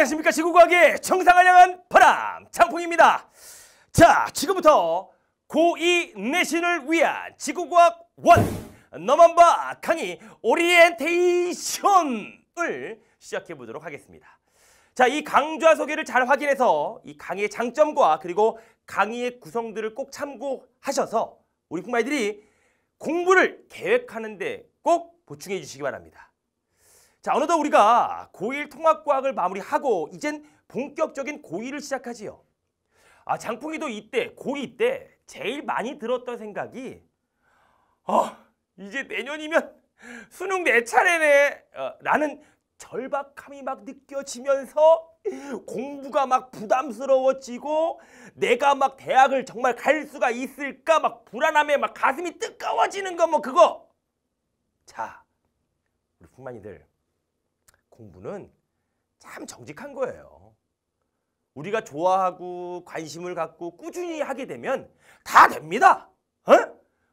안녕하십니까 지구과학의 정상을 향한 바람 장풍입니다 자 지금부터 고2 내신을 위한 지구과학 원 너만바 강의 오리엔테이션을 시작해 보도록 하겠습니다 자, 이 강좌 소개를 잘 확인해서 이 강의의 장점과 그리고 강의의 구성들을 꼭 참고하셔서 우리 부모님들이 공부를 계획하는 데 꼭 보충해 주시기 바랍니다. 자, 어느덧 우리가 고1 통합과학을 마무리하고 이젠 본격적인 고2를 시작하지요. 아, 장풍이도 이때, 고2 때 제일 많이 들었던 생각이 어, 이제 내년이면 수능 내 네 차례네 어, 라는 절박함이 막 느껴지면서 공부가 막 부담스러워지고 내가 막 대학을 정말 갈 수가 있을까 막 불안함에 막 가슴이 뜨거워지는 거 뭐 그거 자 우리 풍만이들 공부는 참 정직한 거예요. 우리가 좋아하고 관심을 갖고 꾸준히 하게 되면 다 됩니다. 어?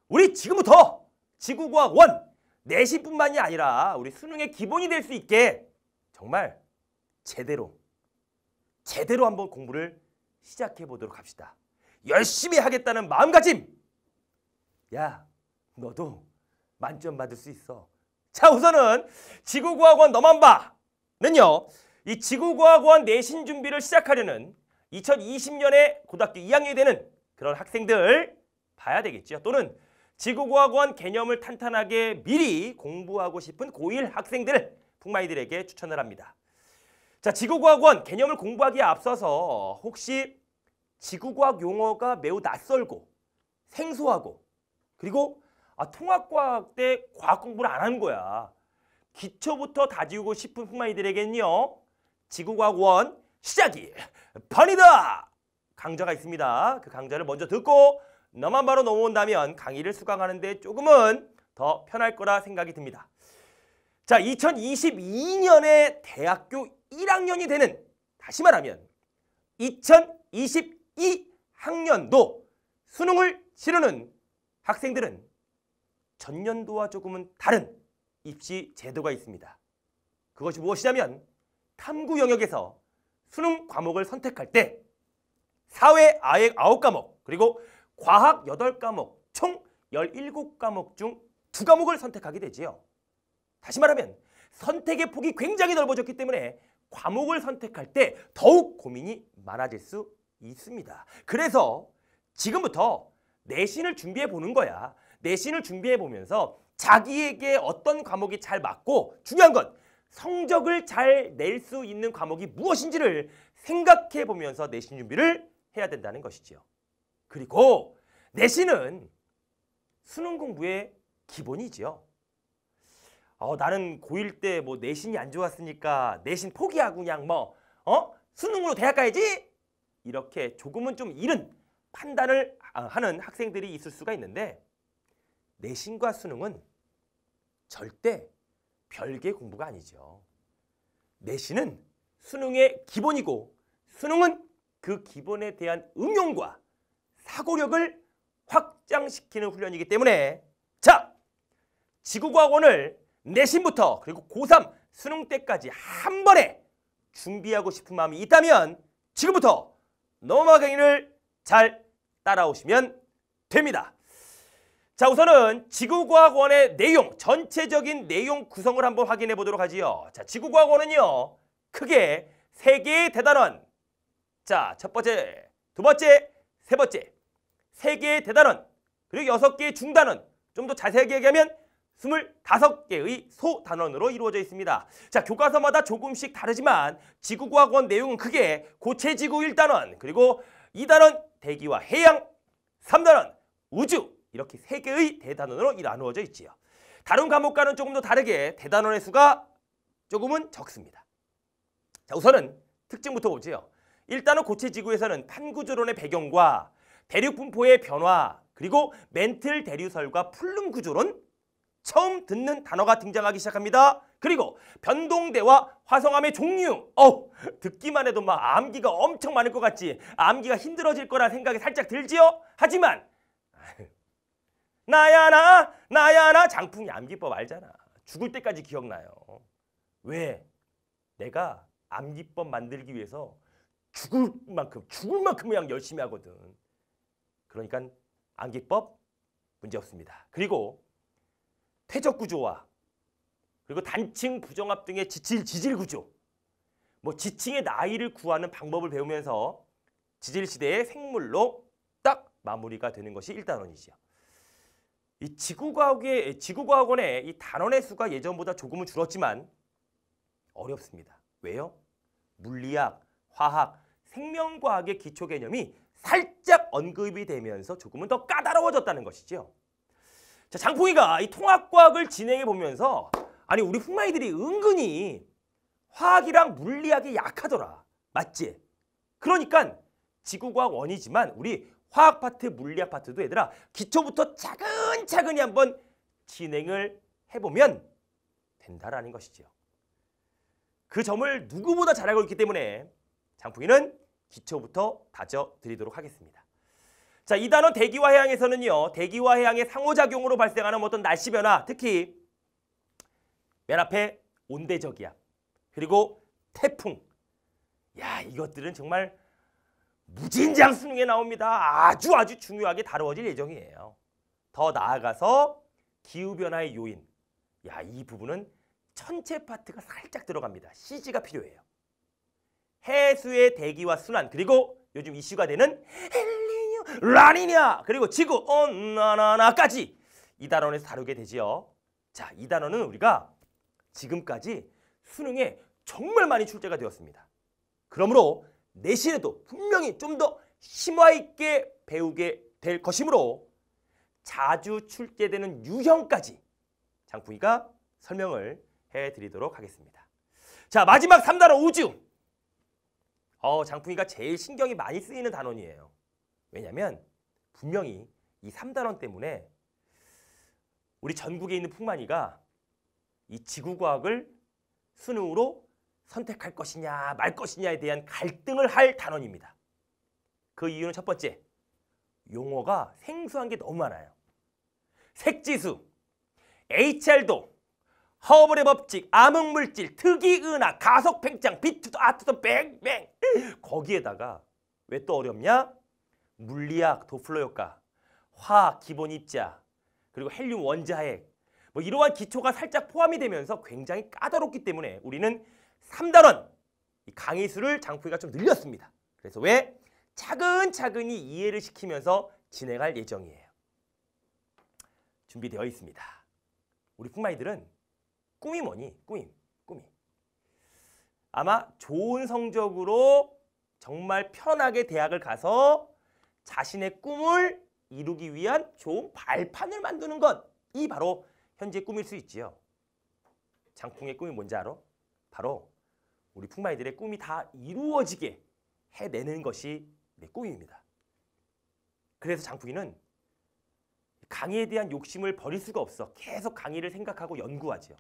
우리 지금부터 지구과학 원 내신뿐만이 아니라 우리 수능의 기본이 될 수 있게 정말 제대로 제대로 한번 공부를 시작해 보도록 합시다. 열심히 하겠다는 마음가짐. 야, 너도 만점 받을 수 있어. 자, 우선은 지구과학원 너만 봐. 는요. 이 지구과학원 내신 준비를 시작하려는 2020년에 고등학교 2학년이 되는 그런 학생들 봐야 되겠죠. 또는 지구과학원 개념을 탄탄하게 미리 공부하고 싶은 고1 학생들 북마이들에게 추천을 합니다. 자, 지구과학원 개념을 공부하기에 앞서서 혹시 지구과학 용어가 매우 낯설고 생소하고 그리고 아, 통합과학 때 과학 공부를 안 한 거야. 기초부터 다지우고 싶은 흑마이들에게는요. 지구과학 원 시작이 반이다! 강좌가 있습니다. 그 강좌를 먼저 듣고 너만 바로 넘어온다면 강의를 수강하는 데 조금은 더 편할 거라 생각이 듭니다. 자, 2022년에 대학교 1학년이 되는 다시 말하면 2022학년도 수능을 치르는 학생들은 전년도와 조금은 다른 입시 제도가 있습니다. 그것이 무엇이냐면 탐구 영역에서 수능 과목을 선택할 때 사회 아예 9과목 그리고 과학 8과목 총 17과목 중 두과목을 선택하게 되지요. 다시 말하면 선택의 폭이 굉장히 넓어졌기 때문에 과목을 선택할 때 더욱 고민이 많아질 수 있습니다. 그래서 지금부터 내신을 준비해 보는 거야. 내신을 준비해 보면서 자기에게 어떤 과목이 잘 맞고 중요한 건 성적을 잘 낼 수 있는 과목이 무엇인지를 생각해 보면서 내신 준비를 해야 된다는 것이지요. 그리고 내신은 수능 공부의 기본이지요. 어, 나는 고1 때 뭐 내신이 안 좋았으니까 내신 포기하고 그냥 뭐 어? 수능으로 대학 가야지! 이렇게 조금은 좀 이른 판단을 아, 하는 학생들이 있을 수가 있는데 내신과 수능은 절대 별개 공부가 아니죠. 내신은 수능의 기본이고 수능은 그 기본에 대한 응용과 사고력을 확장시키는 훈련이기 때문에 자 지구과학원을 내신부터 그리고 고3 수능 때까지 한 번에 준비하고 싶은 마음이 있다면 지금부터 넘마가기를잘 따라오시면 됩니다. 자 우선은 지구과학원의 내용 전체적인 내용 구성을 한번 확인해 보도록 하지요. 자 지구과학원은요 크게 세 개의 대단원 자 첫 번째 두 번째 세 번째 세 개의 대단원 그리고 여섯 개의 중단원 좀 더 자세하게 얘기하면 스물다섯 개의 소단원으로 이루어져 있습니다. 자 교과서마다 조금씩 다르지만 지구과학원 내용은 크게 고체지구 일단원 그리고 이단원 대기와 해양 삼단원 우주 이렇게 세 개의 대단원으로 나누어져 있지요. 다른 과목과는 조금 더 다르게 대단원의 수가 조금은 적습니다. 자, 우선은 특징부터 보지요. 일단은 고체 지구에서는 판구조론의 배경과 대륙 분포의 변화 그리고 멘틀 대류설과 풀름 구조론 처음 듣는 단어가 등장하기 시작합니다. 그리고 변동대와 화성암의 종류 어 듣기만 해도 막 암기가 엄청 많을 것 같지 암기가 힘들어질 거라 생각이 살짝 들지요? 하지만 나야 나 나야 나 장풍이 암기법 알잖아. 죽을 때까지 기억나요. 왜? 내가 암기법 만들기 위해서 죽을 만큼 죽을 만큼 그냥 열심히 하거든. 그러니까 암기법 문제없습니다. 그리고 퇴적구조와 그리고 단층 부정합 등의 지질 지질구조 뭐 지층의 나이를 구하는 방법을 배우면서 지질시대의 생물로 딱 마무리가 되는 것이 일단원이지요. 이 지구과학의 지구과학원의 이 단원의 수가 예전보다 조금은 줄었지만 어렵습니다. 왜요? 물리학, 화학, 생명과학의 기초 개념이 살짝 언급이 되면서 조금은 더 까다로워졌다는 것이죠. 자, 장풍이가 이 통합과학을 진행해 보면서 아니 우리 흑마이들이 은근히 화학이랑 물리학이 약하더라. 맞지? 그러니까 지구과학 원이지만 우리 화학 파트, 물리학 파트도 얘들아 기초부터 차근차근히 한번 진행을 해보면 된다라는 것이지요. 그 점을 누구보다 잘 알고 있기 때문에 장풍이는 기초부터 다져드리도록 하겠습니다. 자, 이 단어 대기와 해양에서는요. 대기와 해양의 상호작용으로 발생하는 어떤 날씨 변화, 특히 맨 앞에 온대저기압, 그리고 태풍. 야, 이것들은 정말 무진장 수능에 나옵니다. 아주 아주 중요하게 다루어질 예정이에요. 더 나아가서 기후변화의 요인. 야, 이 부분은 천체 파트가 살짝 들어갑니다. CG가 필요해요. 해수의 대기와 순환 그리고 요즘 이슈가 되는 헬리뇨, 라니냐 그리고 지구 온난화까지 이 단원에서 다루게 되지요. 자, 이단원은 우리가 지금까지 수능에 정말 많이 출제가 되었습니다. 그러므로 내신에도 분명히 좀 더 심화 있게 배우게 될 것이므로 자주 출제되는 유형까지 장풍이가 설명을 해드리도록 하겠습니다. 자 마지막 3단어 우주 어, 장풍이가 제일 신경이 많이 쓰이는 단원이에요. 왜냐하면 분명히 이 3단원 때문에 우리 전국에 있는 풍만이가 이 지구과학을 수능으로 선택할 것이냐 말 것이냐에 대한 갈등을 할 단원입니다. 그 이유는 첫 번째, 용어가 생소한 게 너무 많아요. 색지수, HR도, 허벌의 법칙, 암흑물질, 특이은하, 가속팽창, 비트도, 아트도, 뱅뱅. 거기에다가 왜 또 어렵냐? 물리학, 도플러 효과, 화학, 기본 입자, 그리고 헬륨 원자핵. 뭐 이러한 기초가 살짝 포함이 되면서 굉장히 까다롭기 때문에 우리는 3단원 이 강의 수를 장풍이가 좀 늘렸습니다. 그래서 왜? 차근차근히 이해를 시키면서 진행할 예정이에요. 준비되어 있습니다. 우리 풍마이들은 꿈이 뭐니? 꿈이, 꿈이. 아마 좋은 성적으로 정말 편하게 대학을 가서 자신의 꿈을 이루기 위한 좋은 발판을 만드는 것. 이 바로 현재 꿈일 수 있지요. 장풍의 꿈이 뭔지 알아? 바로 우리 풍마이들의 꿈이 다 이루어지게 해내는 것이 내 꿈입니다. 그래서 장풍이는 강의에 대한 욕심을 버릴 수가 없어 계속 강의를 생각하고 연구하지요.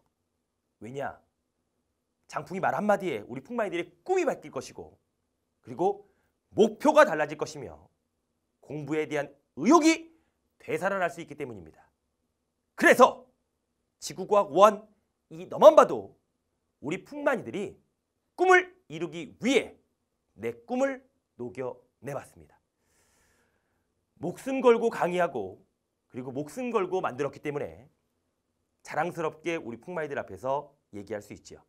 왜냐? 장풍이 말 한마디에 우리 풍마이들의 꿈이 바뀔 것이고 그리고 목표가 달라질 것이며 공부에 대한 의욕이 되살아날 수 있기 때문입니다. 그래서 지구과학 1, 이 너만 봐도 우리 풍만이들이 꿈을 이루기 위해 내 꿈을 녹여내봤습니다. 목숨 걸고 강의하고 그리고 목숨 걸고 만들었기 때문에 자랑스럽게 우리 풍마이들 앞에서 얘기할 수있죠너만봐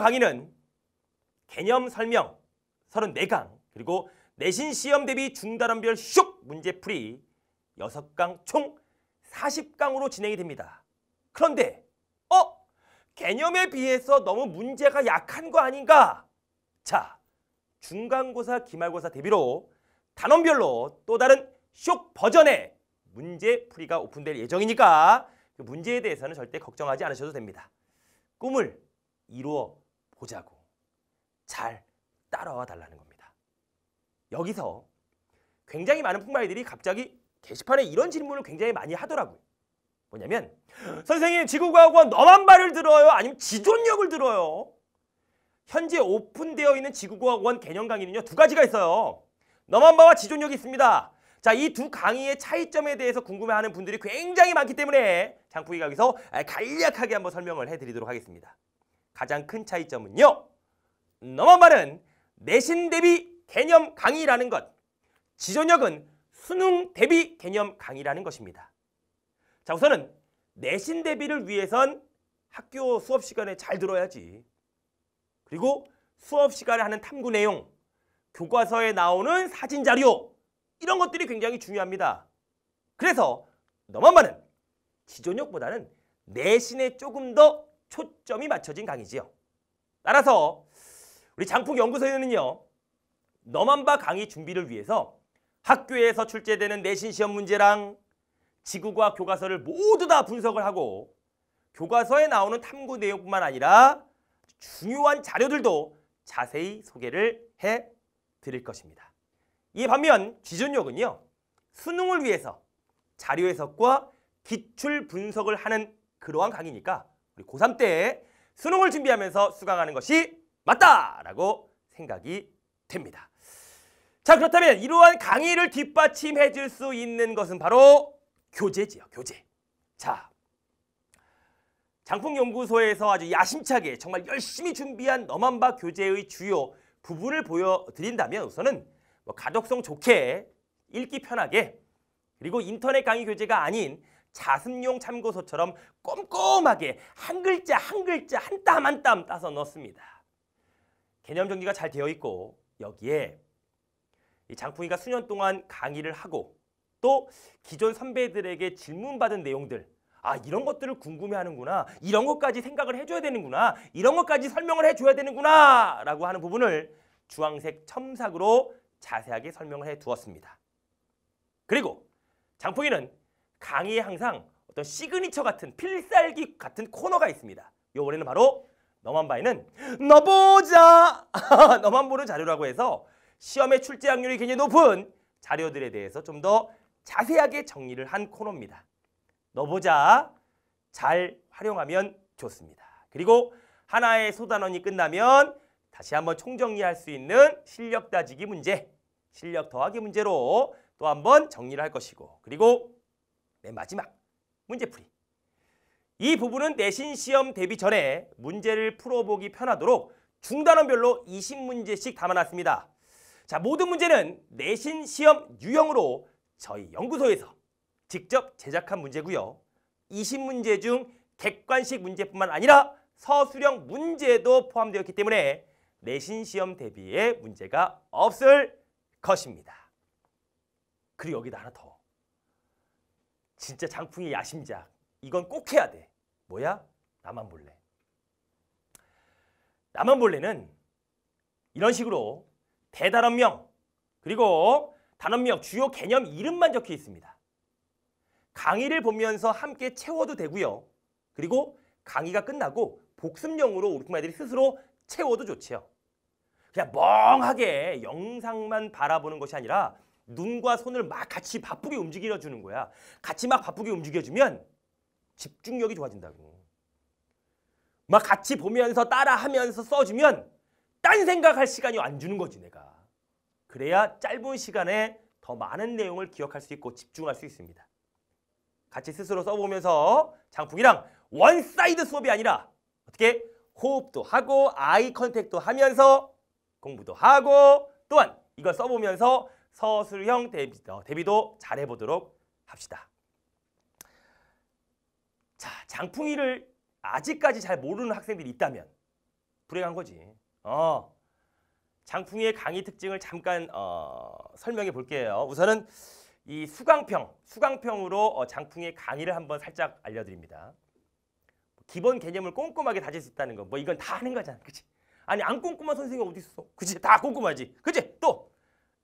강의는 개념 설명 34강 그리고 내신 시험 대비 중단원별 슉 문제풀이 6강 총 40강으로 진행이 됩니다. 그런데 개념에 비해서 너무 문제가 약한 거 아닌가? 자, 중간고사, 기말고사 대비로 단원별로 또 다른 쇼 버전의 문제풀이가 오픈될 예정이니까 그 문제에 대해서는 절대 걱정하지 않으셔도 됩니다. 꿈을 이루어 보자고 잘 따라와 달라는 겁니다. 여기서 굉장히 많은 풍마이들이 갑자기 게시판에 이런 질문을 굉장히 많이 하더라고요. 뭐냐면 선생님 지구과학원 너만 말을 들어요? 아니면 지존력을 들어요? 현재 오픈되어 있는 지구과학원 개념 강의는요. 두 가지가 있어요. 너만 바와 지존력이 있습니다. 자, 이 두 강의의 차이점에 대해서 궁금해하는 분들이 굉장히 많기 때문에 장풍이가 여기서 아, 간략하게 한번 설명을 해드리도록 하겠습니다. 가장 큰 차이점은요. 너만 말은 내신 대비 개념 강의라는 것, 지존력은 수능 대비 개념 강의라는 것입니다. 자 우선은 내신 대비를 위해선 학교 수업 시간에 잘 들어야지. 그리고 수업 시간에 하는 탐구 내용, 교과서에 나오는 사진 자료 이런 것들이 굉장히 중요합니다. 그래서 너만만은 지존역보다는 내신에 조금 더 초점이 맞춰진 강의지요. 따라서 우리 장풍 연구소에는요. 너만바 강의 준비를 위해서 학교에서 출제되는 내신 시험 문제랑 지구과학 교과서를 모두 다 분석을 하고 교과서에 나오는 탐구 내용뿐만 아니라 중요한 자료들도 자세히 소개를 해 드릴 것입니다. 이 반면 기존력은요 수능을 위해서 자료 해석과 기출 분석을 하는 그러한 강의니까 우리 고3 때 수능을 준비하면서 수강하는 것이 맞다라고 생각이 됩니다. 자 그렇다면 이러한 강의를 뒷받침해 줄 수 있는 것은 바로 교재지요, 교재. 자, 장풍연구소에서 아주 야심차게 정말 열심히 준비한 너만바 교재의 주요 부분을 보여드린다면 우선은 뭐 가독성 좋게 읽기 편하게 그리고 인터넷 강의 교재가 아닌 자습용 참고서처럼 꼼꼼하게 한 글자 한 글자 한 땀 한 땀 따서 넣습니다. 개념 정리가 잘 되어 있고 여기에 이 장풍이가 수년 동안 강의를 하고 또 기존 선배들에게 질문받은 내용들 아 이런 것들을 궁금해하는구나 이런 것까지 생각을 해줘야 되는구나 이런 것까지 설명을 해줘야 되는구나 라고 하는 부분을 주황색 첨삭으로 자세하게 설명을 해두었습니다. 그리고 장풍이는 강의에 항상 어떤 시그니처 같은 필살기 같은 코너가 있습니다. 요번에는 바로 너만 봐에는 너보자 너만 보는 자료라고 해서 시험에 출제 확률이 굉장히 높은 자료들에 대해서 좀더 자세하게 정리를 한 코너입니다. 너보자 잘 활용하면 좋습니다. 그리고 하나의 소단원이 끝나면 다시 한번 총정리할 수 있는 실력 따지기 문제, 실력 더하기 문제로 또 한번 정리를 할 것이고 그리고 맨 마지막 문제풀이. 이 부분은 내신 시험 대비 전에 문제를 풀어보기 편하도록 중단원별로 20문제씩 담아놨습니다. 자, 모든 문제는 내신 시험 유형으로 저희 연구소에서 직접 제작한 문제고요. 20문제 중 객관식 문제뿐만 아니라 서술형 문제도 포함되었기 때문에 내신 시험 대비에 문제가 없을 것입니다. 그리고 여기다 하나 더. 진짜 장풍의 야심작. 이건 꼭 해야 돼. 뭐야? 나만 몰래 나만 몰래는 이런 식으로 대단한명 그리고 단원명, 주요 개념 이름만 적혀 있습니다. 강의를 보면서 함께 채워도 되고요. 그리고 강의가 끝나고 복습용으로 우리 부모들이 스스로 채워도 좋지요. 그냥 멍하게 영상만 바라보는 것이 아니라 눈과 손을 막 같이 바쁘게 움직여 주는 거야. 같이 막 바쁘게 움직여 주면 집중력이 좋아진다고. 막 같이 보면서 따라하면서 써주면 딴 생각할 시간이 안 주는 거지 내가. 그래야 짧은 시간에 더 많은 내용을 기억할 수 있고 집중할 수 있습니다. 같이 스스로 써보면서 장풍이랑 원사이드 수업이 아니라 어떻게 호흡도 하고 아이 컨택도 하면서 공부도 하고 또한 이걸 써보면서 서술형 대비, 어, 대비도 잘해보도록 합시다. 자, 장풍이를 아직까지 잘 모르는 학생들이 있다면 불행한 거지. 어, 장풍의 강의 특징을 잠깐 어, 설명해 볼게요. 우선은 이 수강평, 수강평으로 어, 장풍의 강의를 한번 살짝 알려드립니다. 기본 개념을 꼼꼼하게 다질 수 있다는 거. 뭐 이건 다 하는 거잖아. 그치? 아니 안 꼼꼼한 선생님 어디 있어? 그치? 다 꼼꼼하지. 그치? 또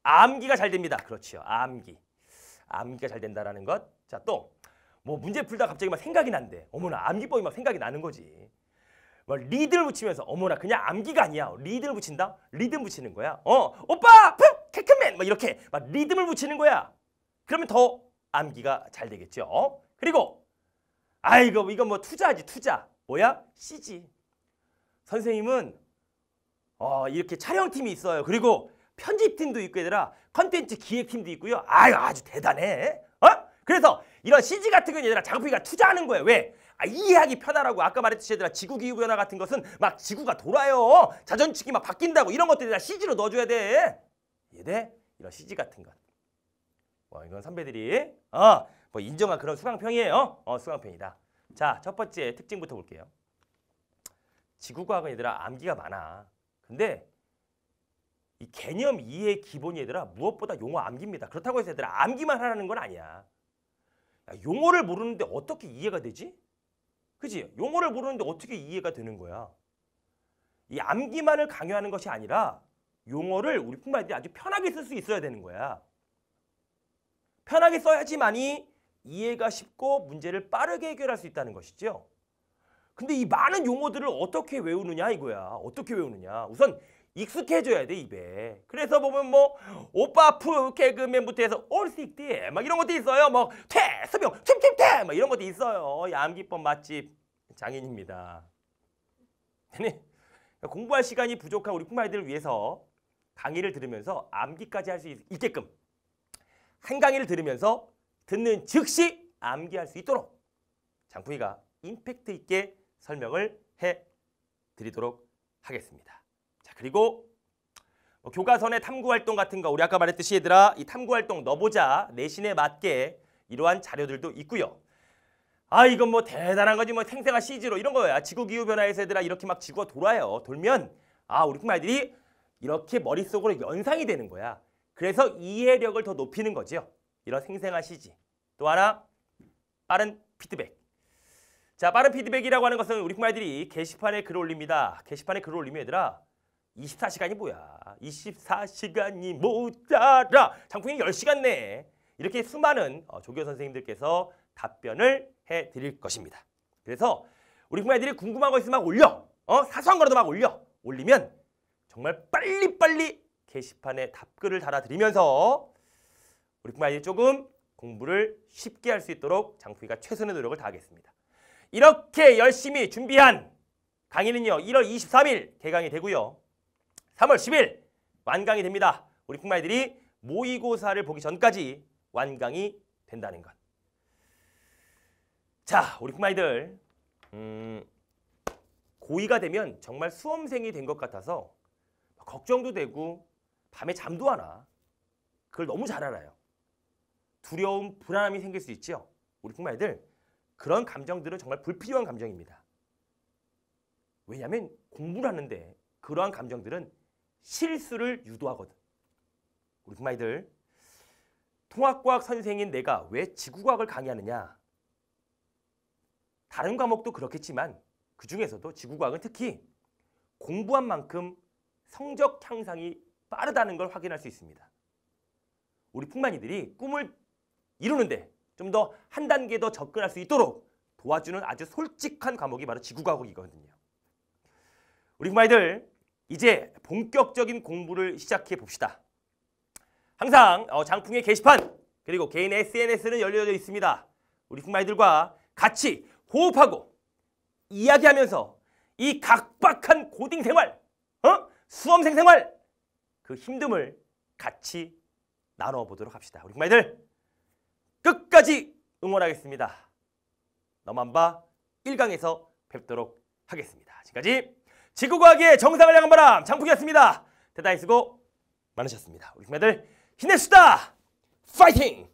암기가 잘 됩니다. 그렇죠. 암기. 암기가 잘 된다라는 것. 자, 또 뭐 문제 풀다 갑자기 막 생각이 난대. 어머나 암기법이 막 생각이 나는 거지. 뭐 리드를 붙이면서 어머나 그냥 암기가 아니야. 리드를 붙인다? 리듬 붙이는 거야. 어 오빠 푹 테크맨 막 뭐 이렇게 막 리듬을 붙이는 거야. 그러면 더 암기가 잘 되겠죠. 어? 그리고 아이고 이거 뭐 투자지 투자. 뭐야? CG. 선생님은 어, 이렇게 촬영팀이 있어요. 그리고 편집팀도 있고 얘들아 컨텐츠 기획팀도 있고요. 아유 아주 대단해. 어? 그래서 이런 CG 같은 건 얘들아 장풍이가 투자하는 거예요. 왜? 아, 이해하기 편하라고 아까 말했듯이 얘들아 지구 기후 변화 같은 것은 막 지구가 돌아요. 자전축이 막 바뀐다고 이런 것들이 다 CG로 넣어줘야 돼. 얘네 이런 CG 같은 것. 어, 이건 선배들이 어, 뭐 인정한 그런 수강평이에요. 어, 수강평이다. 자, 첫 번째 특징부터 볼게요. 지구과학은 얘들아 암기가 많아. 근데 이 개념 이해의 기본이 얘들아 무엇보다 용어 암기입니다. 그렇다고 해서 얘들아 암기만 하라는 건아니 야, 용어를 모르는데 어떻게 이해가 되지? 그지? 용어를 모르는데 어떻게 이해가 되는 거야? 이 암기만을 강요하는 것이 아니라 용어를 우리 풍부할때 아주 편하게 쓸 수 있어야 되는 거야. 편하게 써야지만이 이해가 쉽고 문제를 빠르게 해결할 수 있다는 것이죠. 근데 이 많은 용어들을 어떻게 외우느냐 이거야. 어떻게 외우느냐. 우선 익숙해져야 돼 입에 그래서 보면 뭐 오빠 푸 개그맨부터 해서 올식띠 막 이런 것도 있어요 뭐 퇴수병 춤춤퇴 막 이런 것도 있어요 암기법 맛집 장인입니다 공부할 시간이 부족한 우리 쿵마이들을 위해서 강의를 들으면서 암기까지 할 수 있게끔 한 강의를 들으면서 듣는 즉시 암기할 수 있도록 장풍이가 임팩트 있게 설명을 해 드리도록 하겠습니다. 자, 그리고 뭐 교과서의 탐구활동 같은 거 우리 아까 말했듯이 얘들아 이 탐구활동 넣어보자 내신에 맞게 이러한 자료들도 있고요. 아 이건 뭐 대단한 거지 뭐 생생한 CG로 이런 거야. 아, 지구기후변화에서 얘들아 이렇게 막 지구가 돌아요. 돌면 아 우리 그 말들이 이렇게 머릿속으로 연상이 되는 거야. 그래서 이해력을 더 높이는 거지요. 이런 생생한 CG. 또 하나 빠른 피드백. 자 빠른 피드백이라고 하는 것은 우리 그 말들이 게시판에 글을 올립니다. 게시판에 글을 올리면 얘들아 24시간이 뭐야? 24시간이 모자라. 장풍이 10시간 내에 이렇게 수많은 어, 조교 선생님들께서 답변을 해 드릴 것입니다. 그래서 우리 부모님들이 궁금한 거 있으면 막 올려. 어? 사소한 거라도 막 올려. 올리면 정말 빨리빨리 게시판에 답글을 달아드리면서 우리 부모님들이 조금 공부를 쉽게 할 수 있도록 장풍이가 최선의 노력을 다하겠습니다. 이렇게 열심히 준비한 강의는요. 1월 23일 개강이 되고요. 3월 10일 완강이 됩니다. 우리 쿵마이들이 모의고사를 보기 전까지 완강이 된다는 것. 자, 우리 쿵마이들 음, 고의가 되면 정말 수험생이 된 것 같아서 걱정도 되고 밤에 잠도 안 와. 그걸 너무 잘 알아요. 두려움, 불안함이 생길 수 있죠. 우리 쿵마이들 그런 감정들은 정말 불필요한 감정입니다. 왜냐하면 공부를 하는데 그러한 감정들은 실수를 유도하거든. 우리 흑마이들 통합과학 선생인 내가 왜 지구과학을 강의하느냐? 다른 과목도 그렇겠지만 그 중에서도 지구과학은 특히 공부한 만큼 성적 향상이 빠르다는 걸 확인할 수 있습니다. 우리 풍만이들이 꿈을 이루는데 좀 더 한 단계 더 접근할 수 있도록 도와주는 아주 솔직한 과목이 바로 지구과학이거든요. 우리 풍만이들 이제 본격적인 공부를 시작해 봅시다. 항상 어, 장풍의 게시판 그리고 개인 SNS는 열려져 있습니다. 우리 풍마이들과 같이 호흡하고 이야기하면서 이 각박한 고딩 생활, 어? 수험생 생활 그 힘듦을 같이 나눠보도록 합시다. 우리 풍마이들 끝까지 응원하겠습니다. 너만바 1강에서 뵙도록 하겠습니다. 지금까지 지구과학의 정상을 향한 바람 장풍이었습니다. 대단히 수고 많으셨습니다. 우리 선배들 힘내시다. 파이팅!